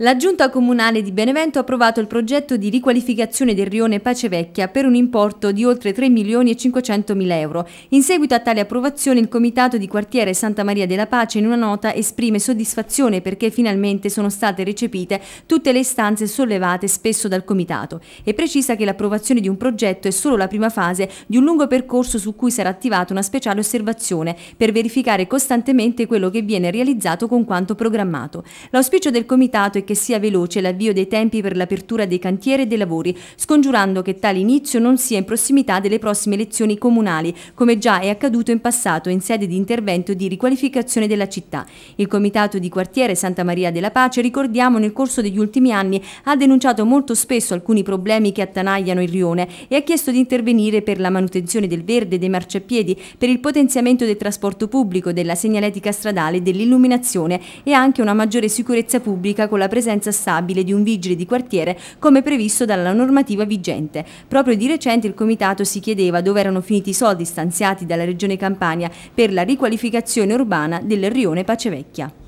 La Giunta Comunale di Benevento ha approvato il progetto di riqualificazione del rione Pacevecchia per un importo di oltre 3 milioni e 500 mila euro. In seguito a tale approvazione il Comitato di Quartiere Santa Maria della Pace in una nota esprime soddisfazione perché finalmente sono state recepite tutte le istanze sollevate spesso dal Comitato e precisa che l'approvazione di un progetto è solo la prima fase di un lungo percorso su cui sarà attivata una speciale osservazione per verificare costantemente quello che viene realizzato con quanto programmato. L'auspicio del Comitato è che sia veloce l'avvio dei tempi per l'apertura dei cantieri e dei lavori, scongiurando che tale inizio non sia in prossimità delle prossime elezioni comunali, come già è accaduto in passato in sede di intervento di riqualificazione della città. Il Comitato di Quartiere Santa Maria della Pace, ricordiamo, nel corso degli ultimi anni ha denunciato molto spesso alcuni problemi che attanagliano il rione e ha chiesto di intervenire per la manutenzione del verde, dei marciapiedi, per il potenziamento del trasporto pubblico, della segnaletica stradale, dell'illuminazione e anche una maggiore sicurezza pubblica con la presenza presenza stabile di un vigile di quartiere come previsto dalla normativa vigente. Proprio di recente il Comitato si chiedeva dove erano finiti i soldi stanziati dalla Regione Campania per la riqualificazione urbana del rione Pacevecchia.